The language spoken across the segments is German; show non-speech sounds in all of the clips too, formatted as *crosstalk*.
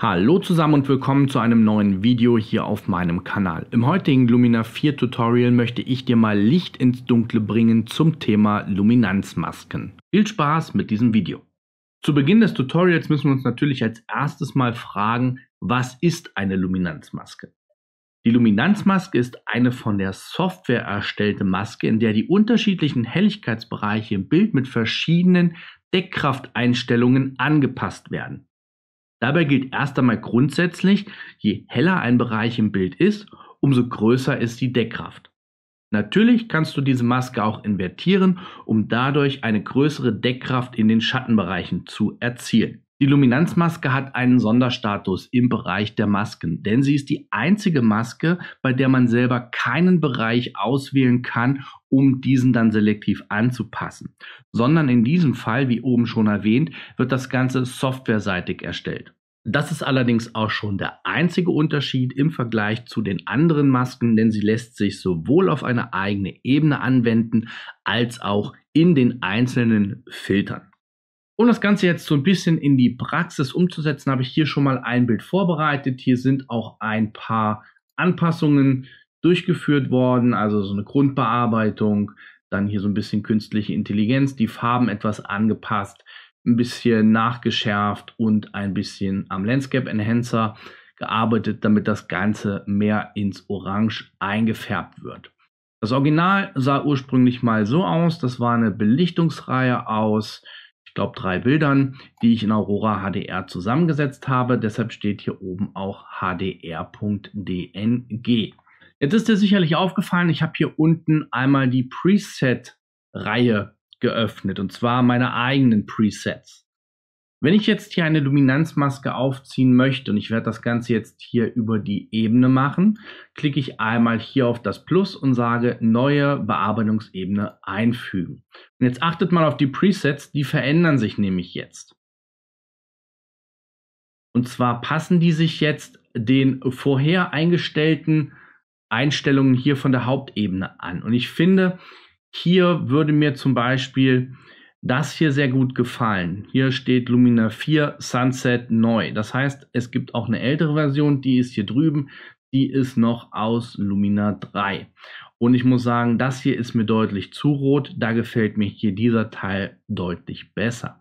Hallo zusammen und willkommen zu einem neuen Video hier auf meinem Kanal. Im heutigen Lumina 4 Tutorial möchte ich dir mal Licht ins Dunkle bringen zum Thema Luminanzmasken. Viel Spaß mit diesem Video. Zu Beginn des Tutorials müssen wir uns natürlich als erstes mal fragen, was ist eine Luminanzmaske? Die Luminanzmaske ist eine von der Software erstellte Maske, in der die unterschiedlichen Helligkeitsbereiche im Bild mit verschiedenen Deckkrafteinstellungen angepasst werden. Dabei gilt erst einmal grundsätzlich, je heller ein Bereich im Bild ist, umso größer ist die Deckkraft. Natürlich kannst du diese Maske auch invertieren, um dadurch eine größere Deckkraft in den Schattenbereichen zu erzielen. Die Luminanzmaske hat einen Sonderstatus im Bereich der Masken, denn sie ist die einzige Maske, bei der man selber keinen Bereich auswählen kann um diesen dann selektiv anzupassen, sondern in diesem Fall, wie oben schon erwähnt, wird das Ganze softwareseitig erstellt. Das ist allerdings auch schon der einzige Unterschied im Vergleich zu den anderen Masken, denn sie lässt sich sowohl auf eine eigene Ebene anwenden als auch in den einzelnen Filtern. Um das Ganze jetzt so ein bisschen in die Praxis umzusetzen, habe ich hier schon mal ein Bild vorbereitet. Hier sind auch ein paar Anpassungen durchgeführt worden, also so eine Grundbearbeitung, dann hier so ein bisschen künstliche Intelligenz, die Farben etwas angepasst, ein bisschen nachgeschärft und ein bisschen am Landscape Enhancer gearbeitet, damit das Ganze mehr ins Orange eingefärbt wird. Das Original sah ursprünglich mal so aus, das war eine Belichtungsreihe aus, ich glaube, drei Bildern, die ich in Aurora HDR zusammengesetzt habe. Deshalb steht hier oben auch hdr.dng. Jetzt ist dir sicherlich aufgefallen, ich habe hier unten einmal die Preset-Reihe geöffnet und zwar meine eigenen Presets. Wenn ich jetzt hier eine Dominanzmaske aufziehen möchte und ich werde das Ganze jetzt hier über die Ebene machen, klicke ich einmal hier auf das Plus und sage neue Bearbeitungsebene einfügen. Und jetzt achtet mal auf die Presets, die verändern sich nämlich jetzt. Und zwar passen die sich jetzt den vorher eingestellten Einstellungen hier von der Hauptebene an. Und ich finde, hier würde mir zum Beispiel das hier sehr gut gefallen. Hier steht Lumina 4 Sunset neu. Das heißt, es gibt auch eine ältere Version, die ist hier drüben, die ist noch aus Lumina 3. Und ich muss sagen, das hier ist mir deutlich zu rot. Da gefällt mir hier dieser Teil deutlich besser.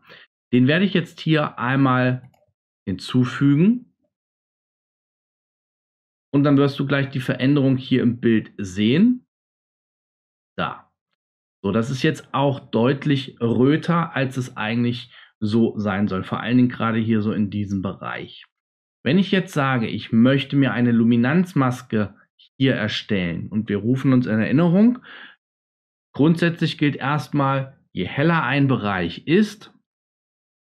Den werde ich jetzt hier einmal hinzufügen. Und dann wirst du gleich die Veränderung hier im Bild sehen. Da. So, das ist jetzt auch deutlich röter, als es eigentlich so sein soll. Vor allen Dingen gerade hier so in diesem Bereich. Wenn ich jetzt sage, ich möchte mir eine Luminanzmaske hier erstellen und wir rufen uns in Erinnerung, grundsätzlich gilt erstmal, je heller ein Bereich ist,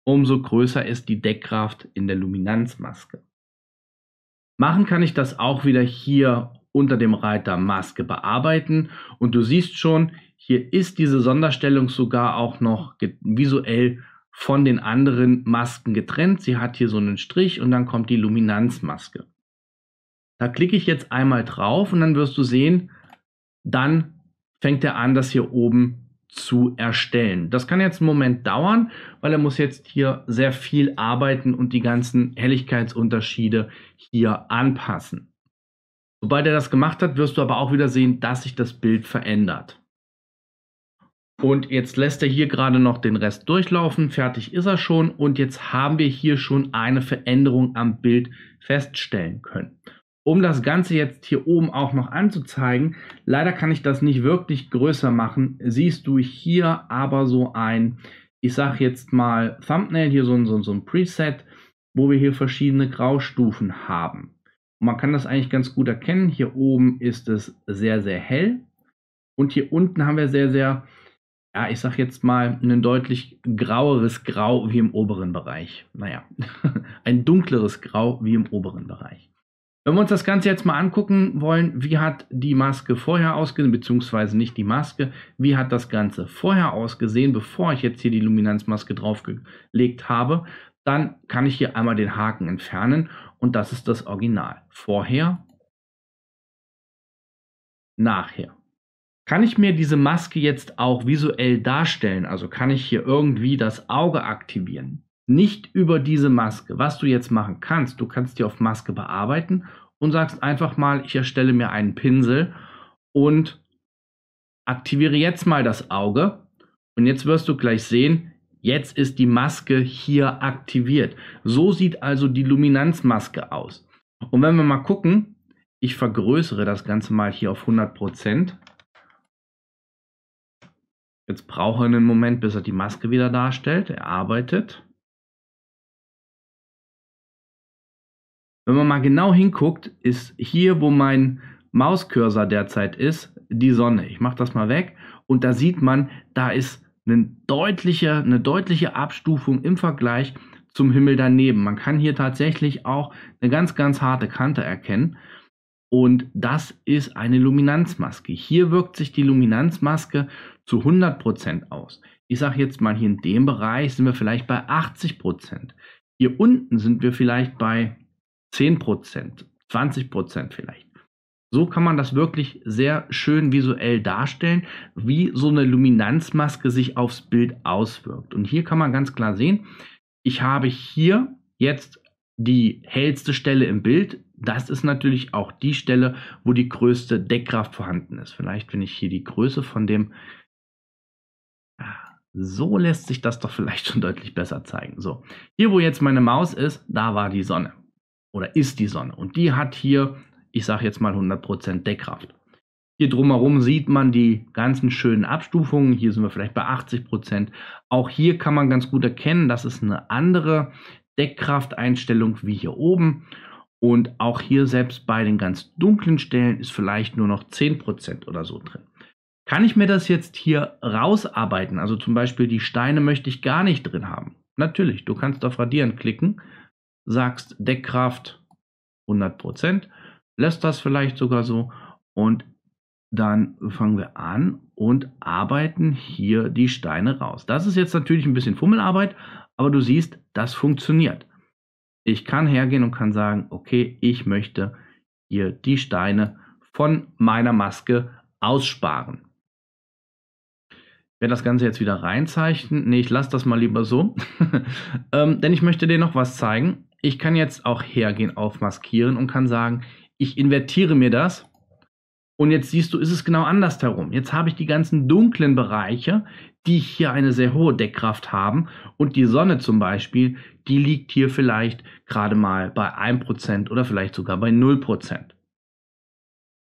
umso größer ist die Deckkraft in der Luminanzmaske. Machen kann ich das auch wieder hier unter dem Reiter Maske bearbeiten und du siehst schon, hier ist diese Sonderstellung sogar auch noch visuell von den anderen Masken getrennt. Sie hat hier so einen Strich und dann kommt die Luminanzmaske. Da klicke ich jetzt einmal drauf und dann wirst du sehen, dann fängt er an, dass hier oben zu erstellen. Das kann jetzt einen Moment dauern, weil er muss jetzt hier sehr viel arbeiten und die ganzen Helligkeitsunterschiede hier anpassen. Sobald er das gemacht hat, wirst du aber auch wieder sehen, dass sich das Bild verändert. Und jetzt lässt er hier gerade noch den Rest durchlaufen. Fertig ist er schon. Und jetzt haben wir hier schon eine Veränderung am Bild feststellen können um das Ganze jetzt hier oben auch noch anzuzeigen, leider kann ich das nicht wirklich größer machen, siehst du hier aber so ein, ich sag jetzt mal Thumbnail, hier so, so, so ein Preset, wo wir hier verschiedene Graustufen haben. Und man kann das eigentlich ganz gut erkennen. Hier oben ist es sehr, sehr hell. Und hier unten haben wir sehr, sehr, ja, ich sag jetzt mal, ein deutlich graueres Grau wie im oberen Bereich. Naja, *laughs* ein dunkleres Grau wie im oberen Bereich. Wenn wir uns das Ganze jetzt mal angucken wollen, wie hat die Maske vorher ausgesehen, beziehungsweise nicht die Maske, wie hat das Ganze vorher ausgesehen, bevor ich jetzt hier die Luminanzmaske draufgelegt habe, dann kann ich hier einmal den Haken entfernen und das ist das Original. Vorher, nachher. Kann ich mir diese Maske jetzt auch visuell darstellen? Also kann ich hier irgendwie das Auge aktivieren? nicht über diese Maske. Was du jetzt machen kannst, du kannst die auf Maske bearbeiten und sagst einfach mal, ich erstelle mir einen Pinsel und aktiviere jetzt mal das Auge. Und jetzt wirst du gleich sehen, jetzt ist die Maske hier aktiviert. So sieht also die Luminanzmaske aus. Und wenn wir mal gucken, ich vergrößere das Ganze mal hier auf 100%. Jetzt braucht er einen Moment, bis er die Maske wieder darstellt. Er arbeitet. Wenn man mal genau hinguckt, ist hier, wo mein Mauscursor derzeit ist, die Sonne. Ich mache das mal weg und da sieht man, da ist eine deutliche, eine deutliche Abstufung im Vergleich zum Himmel daneben. Man kann hier tatsächlich auch eine ganz, ganz harte Kante erkennen. Und das ist eine Luminanzmaske. Hier wirkt sich die Luminanzmaske zu 100% aus. Ich sage jetzt mal, hier in dem Bereich sind wir vielleicht bei 80%. Hier unten sind wir vielleicht bei 10 Prozent, 20 Prozent vielleicht. So kann man das wirklich sehr schön visuell darstellen, wie so eine Luminanzmaske sich aufs Bild auswirkt. Und hier kann man ganz klar sehen, ich habe hier jetzt die hellste Stelle im Bild. Das ist natürlich auch die Stelle, wo die größte Deckkraft vorhanden ist. Vielleicht, wenn ich hier die Größe von dem... Ah, so lässt sich das doch vielleicht schon deutlich besser zeigen. So, hier wo jetzt meine Maus ist, da war die Sonne oder ist die Sonne. Und die hat hier, ich sage jetzt mal 100% Deckkraft. Hier drumherum sieht man die ganzen schönen Abstufungen. Hier sind wir vielleicht bei 80%. Auch hier kann man ganz gut erkennen, das ist eine andere Deckkrafteinstellung wie hier oben. Und auch hier selbst bei den ganz dunklen Stellen ist vielleicht nur noch 10% oder so drin. Kann ich mir das jetzt hier rausarbeiten? Also zum Beispiel die Steine möchte ich gar nicht drin haben. Natürlich, du kannst auf Radieren klicken sagst Deckkraft 100 Prozent, lässt das vielleicht sogar so und dann fangen wir an und arbeiten hier die Steine raus. Das ist jetzt natürlich ein bisschen Fummelarbeit, aber du siehst, das funktioniert. Ich kann hergehen und kann sagen, okay, ich möchte hier die Steine von meiner Maske aussparen. Ich werde das Ganze jetzt wieder reinzeichnen. Ne, ich lasse das mal lieber so. *laughs* ähm, denn ich möchte dir noch was zeigen. Ich kann jetzt auch hergehen auf Maskieren und kann sagen, ich invertiere mir das. Und jetzt siehst du, ist es genau andersherum. Jetzt habe ich die ganzen dunklen Bereiche, die hier eine sehr hohe Deckkraft haben. Und die Sonne zum Beispiel, die liegt hier vielleicht gerade mal bei 1% oder vielleicht sogar bei 0%.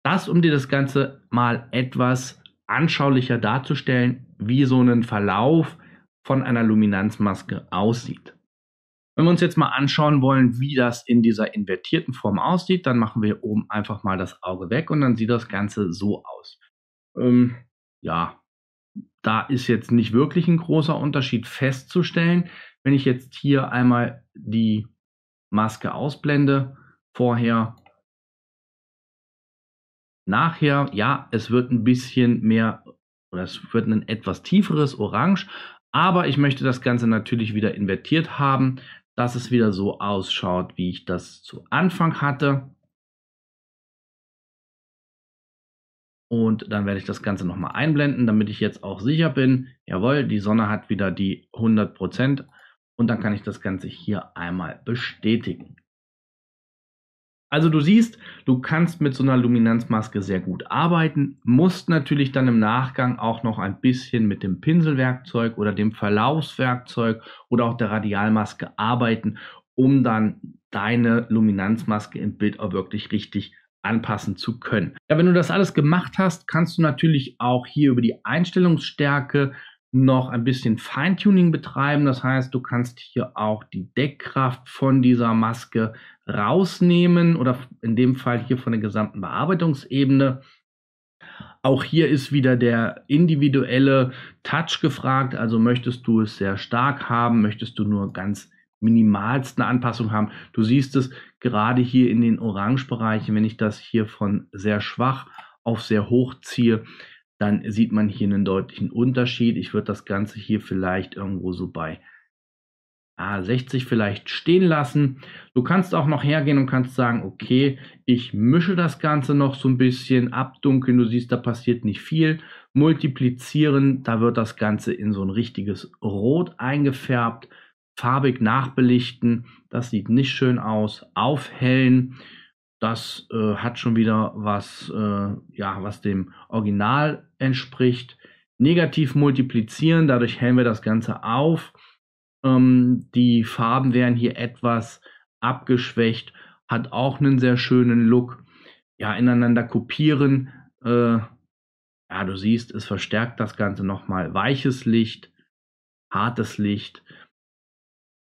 Das, um dir das Ganze mal etwas anschaulicher darzustellen, wie so ein Verlauf von einer Luminanzmaske aussieht. Wenn wir uns jetzt mal anschauen wollen, wie das in dieser invertierten Form aussieht, dann machen wir oben einfach mal das Auge weg und dann sieht das Ganze so aus. Ähm, ja, da ist jetzt nicht wirklich ein großer Unterschied festzustellen. Wenn ich jetzt hier einmal die Maske ausblende, vorher, nachher, ja, es wird ein bisschen mehr oder es wird ein etwas tieferes Orange, aber ich möchte das Ganze natürlich wieder invertiert haben dass es wieder so ausschaut, wie ich das zu Anfang hatte. Und dann werde ich das Ganze nochmal einblenden, damit ich jetzt auch sicher bin, jawohl, die Sonne hat wieder die 100%. Und dann kann ich das Ganze hier einmal bestätigen. Also du siehst, du kannst mit so einer Luminanzmaske sehr gut arbeiten, musst natürlich dann im Nachgang auch noch ein bisschen mit dem Pinselwerkzeug oder dem Verlaufswerkzeug oder auch der Radialmaske arbeiten, um dann deine Luminanzmaske im Bild auch wirklich richtig anpassen zu können. Ja, wenn du das alles gemacht hast, kannst du natürlich auch hier über die Einstellungsstärke noch ein bisschen Feintuning betreiben. Das heißt, du kannst hier auch die Deckkraft von dieser Maske rausnehmen oder in dem Fall hier von der gesamten Bearbeitungsebene. Auch hier ist wieder der individuelle Touch gefragt. Also möchtest du es sehr stark haben? Möchtest du nur ganz minimalsten Anpassung haben? Du siehst es gerade hier in den Orange-Bereichen, wenn ich das hier von sehr schwach auf sehr hoch ziehe, dann sieht man hier einen deutlichen Unterschied. Ich würde das Ganze hier vielleicht irgendwo so bei A60 vielleicht stehen lassen. Du kannst auch noch hergehen und kannst sagen, okay, ich mische das Ganze noch so ein bisschen, abdunkeln, du siehst, da passiert nicht viel, multiplizieren, da wird das Ganze in so ein richtiges Rot eingefärbt, farbig nachbelichten, das sieht nicht schön aus, aufhellen, das äh, hat schon wieder was, äh, ja, was dem Original entspricht. Negativ multiplizieren, dadurch hellen wir das Ganze auf. Ähm, die Farben werden hier etwas abgeschwächt, hat auch einen sehr schönen Look. Ja, ineinander kopieren. Äh, ja, du siehst, es verstärkt das Ganze nochmal. Weiches Licht, hartes Licht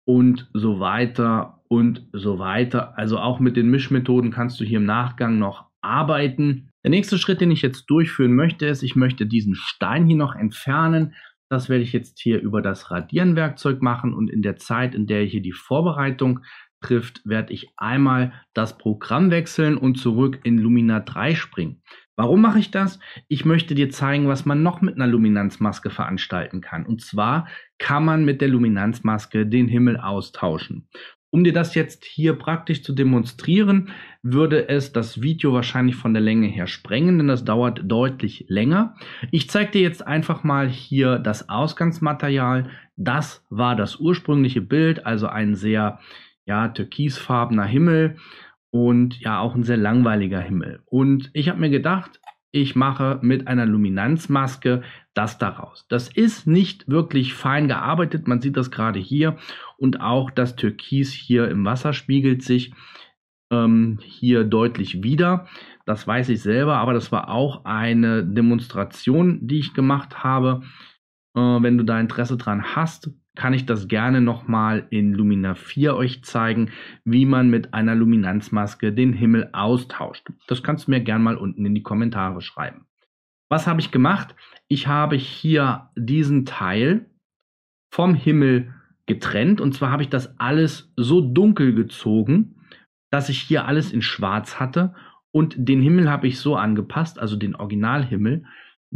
und so weiter und so weiter. Also auch mit den Mischmethoden kannst du hier im Nachgang noch arbeiten. Der nächste Schritt, den ich jetzt durchführen möchte, ist, ich möchte diesen Stein hier noch entfernen. Das werde ich jetzt hier über das Radierenwerkzeug machen und in der Zeit, in der hier die Vorbereitung trifft, werde ich einmal das Programm wechseln und zurück in Lumina 3 springen. Warum mache ich das? Ich möchte dir zeigen, was man noch mit einer Luminanzmaske veranstalten kann. Und zwar kann man mit der Luminanzmaske den Himmel austauschen. Um dir das jetzt hier praktisch zu demonstrieren, würde es das Video wahrscheinlich von der Länge her sprengen, denn das dauert deutlich länger. Ich zeige dir jetzt einfach mal hier das Ausgangsmaterial. Das war das ursprüngliche Bild, also ein sehr ja, türkisfarbener Himmel und ja auch ein sehr langweiliger Himmel. Und ich habe mir gedacht, ich mache mit einer Luminanzmaske das daraus. Das ist nicht wirklich fein gearbeitet, man sieht das gerade hier und auch das Türkis hier im Wasser spiegelt sich ähm, hier deutlich wieder. Das weiß ich selber, aber das war auch eine Demonstration, die ich gemacht habe. Äh, wenn du da Interesse dran hast, kann ich das gerne nochmal in Lumina 4 euch zeigen, wie man mit einer Luminanzmaske den Himmel austauscht. Das kannst du mir gerne mal unten in die Kommentare schreiben. Was habe ich gemacht? Ich habe hier diesen Teil vom Himmel getrennt und zwar habe ich das alles so dunkel gezogen, dass ich hier alles in schwarz hatte und den Himmel habe ich so angepasst, also den Originalhimmel,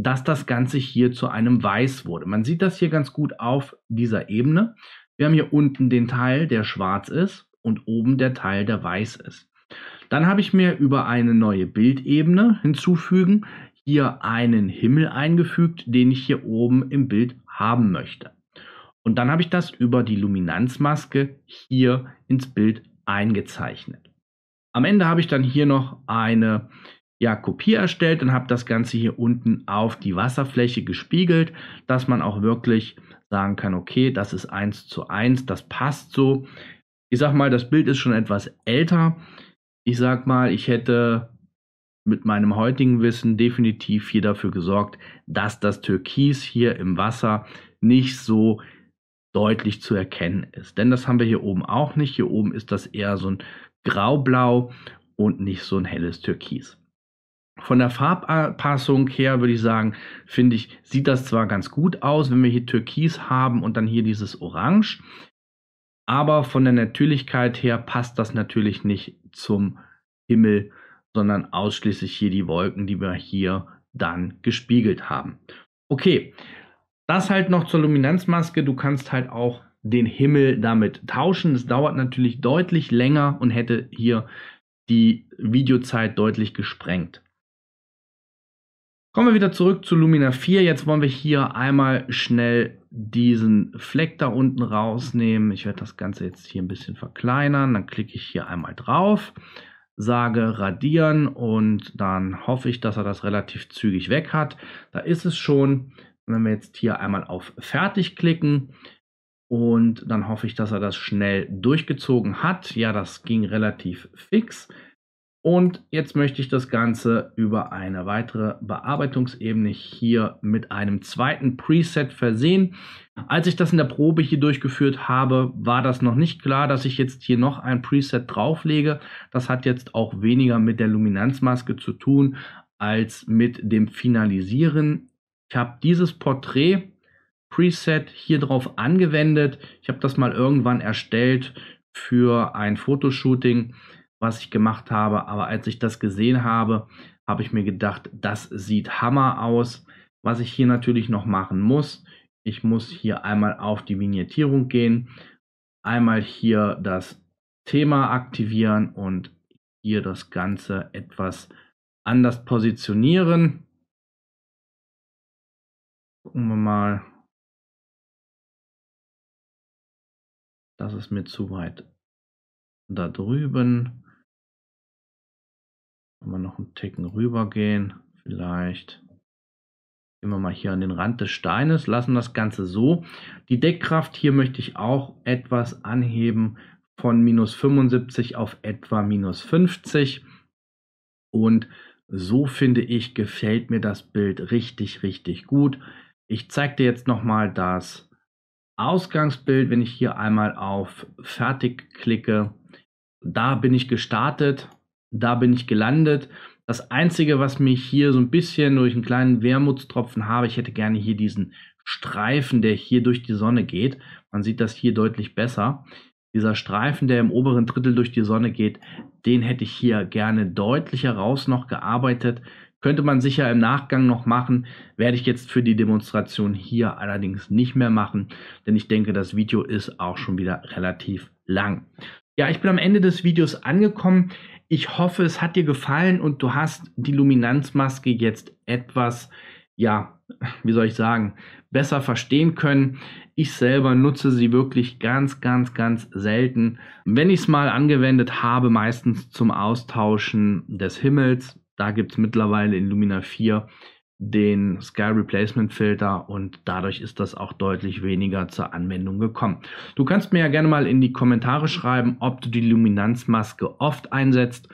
dass das Ganze hier zu einem Weiß wurde. Man sieht das hier ganz gut auf dieser Ebene. Wir haben hier unten den Teil, der schwarz ist und oben der Teil, der weiß ist. Dann habe ich mir über eine neue Bildebene hinzufügen, hier einen Himmel eingefügt, den ich hier oben im Bild haben möchte. Und dann habe ich das über die Luminanzmaske hier ins Bild eingezeichnet. Am Ende habe ich dann hier noch eine ja, Kopie erstellt und habe das Ganze hier unten auf die Wasserfläche gespiegelt, dass man auch wirklich sagen kann, okay, das ist 1 zu 1, das passt so. Ich sag mal, das Bild ist schon etwas älter. Ich sag mal, ich hätte mit meinem heutigen Wissen definitiv hier dafür gesorgt, dass das Türkis hier im Wasser nicht so deutlich zu erkennen ist. Denn das haben wir hier oben auch nicht. Hier oben ist das eher so ein Graublau und nicht so ein helles Türkis. Von der Farbpassung her würde ich sagen, finde ich, sieht das zwar ganz gut aus, wenn wir hier Türkis haben und dann hier dieses Orange, aber von der Natürlichkeit her passt das natürlich nicht zum Himmel, sondern ausschließlich hier die Wolken, die wir hier dann gespiegelt haben. Okay, das halt noch zur Luminanzmaske. Du kannst halt auch den Himmel damit tauschen. Es dauert natürlich deutlich länger und hätte hier die Videozeit deutlich gesprengt. Kommen wir wieder zurück zu Lumina 4. Jetzt wollen wir hier einmal schnell diesen Fleck da unten rausnehmen. Ich werde das Ganze jetzt hier ein bisschen verkleinern. Dann klicke ich hier einmal drauf, sage radieren und dann hoffe ich, dass er das relativ zügig weg hat. Da ist es schon. Wenn wir jetzt hier einmal auf Fertig klicken und dann hoffe ich, dass er das schnell durchgezogen hat. Ja, das ging relativ fix. Und jetzt möchte ich das Ganze über eine weitere Bearbeitungsebene hier mit einem zweiten Preset versehen. Als ich das in der Probe hier durchgeführt habe, war das noch nicht klar, dass ich jetzt hier noch ein Preset drauflege. Das hat jetzt auch weniger mit der Luminanzmaske zu tun als mit dem Finalisieren. Ich habe dieses Porträt Preset hier drauf angewendet. Ich habe das mal irgendwann erstellt für ein Fotoshooting was ich gemacht habe. Aber als ich das gesehen habe, habe ich mir gedacht, das sieht Hammer aus. Was ich hier natürlich noch machen muss, ich muss hier einmal auf die Vignettierung gehen, einmal hier das Thema aktivieren und hier das Ganze etwas anders positionieren. Gucken wir mal. Das ist mir zu weit da drüben. Wenn wir noch einen Ticken rüber gehen, Vielleicht gehen wir mal hier an den Rand des Steines, lassen das Ganze so. Die Deckkraft hier möchte ich auch etwas anheben von minus 75 auf etwa minus 50. Und so finde ich, gefällt mir das Bild richtig, richtig gut. Ich zeige dir jetzt nochmal das Ausgangsbild, wenn ich hier einmal auf Fertig klicke. Da bin ich gestartet da bin ich gelandet. Das Einzige, was mich hier so ein bisschen durch einen kleinen Wermutstropfen habe, ich hätte gerne hier diesen Streifen, der hier durch die Sonne geht. Man sieht das hier deutlich besser. Dieser Streifen, der im oberen Drittel durch die Sonne geht, den hätte ich hier gerne deutlich heraus noch gearbeitet. Könnte man sicher im Nachgang noch machen, werde ich jetzt für die Demonstration hier allerdings nicht mehr machen, denn ich denke, das Video ist auch schon wieder relativ lang. Ja, ich bin am Ende des Videos angekommen ich hoffe, es hat dir gefallen und du hast die Luminanzmaske jetzt etwas, ja, wie soll ich sagen, besser verstehen können. Ich selber nutze sie wirklich ganz, ganz, ganz selten. Wenn ich es mal angewendet habe, meistens zum Austauschen des Himmels, da gibt es mittlerweile in Lumina 4 den Sky Replacement Filter und dadurch ist das auch deutlich weniger zur Anwendung gekommen. Du kannst mir ja gerne mal in die Kommentare schreiben, ob du die Luminanzmaske oft einsetzt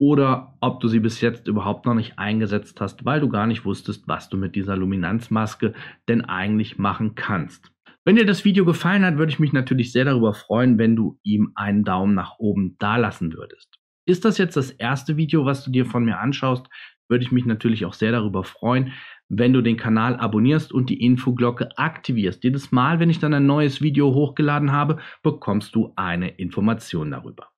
oder ob du sie bis jetzt überhaupt noch nicht eingesetzt hast, weil du gar nicht wusstest, was du mit dieser Luminanzmaske denn eigentlich machen kannst. Wenn dir das Video gefallen hat, würde ich mich natürlich sehr darüber freuen, wenn du ihm einen Daumen nach oben dalassen würdest. Ist das jetzt das erste Video, was du dir von mir anschaust? würde ich mich natürlich auch sehr darüber freuen, wenn du den Kanal abonnierst und die Infoglocke aktivierst. Jedes Mal, wenn ich dann ein neues Video hochgeladen habe, bekommst du eine Information darüber.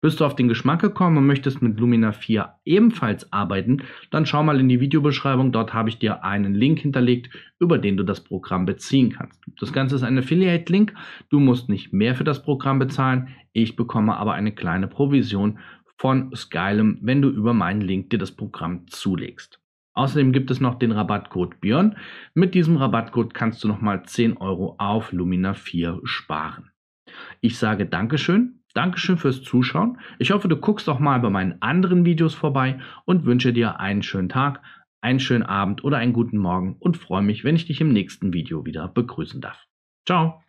Bist du auf den Geschmack gekommen und möchtest mit Lumina 4 ebenfalls arbeiten, dann schau mal in die Videobeschreibung, dort habe ich dir einen Link hinterlegt, über den du das Programm beziehen kannst. Das Ganze ist ein Affiliate-Link, du musst nicht mehr für das Programm bezahlen, ich bekomme aber eine kleine Provision von Skylum, wenn du über meinen Link dir das Programm zulegst. Außerdem gibt es noch den Rabattcode Björn. Mit diesem Rabattcode kannst du nochmal 10 Euro auf Lumina 4 sparen. Ich sage Dankeschön, Dankeschön fürs Zuschauen. Ich hoffe, du guckst auch mal bei meinen anderen Videos vorbei und wünsche dir einen schönen Tag, einen schönen Abend oder einen guten Morgen und freue mich, wenn ich dich im nächsten Video wieder begrüßen darf. Ciao!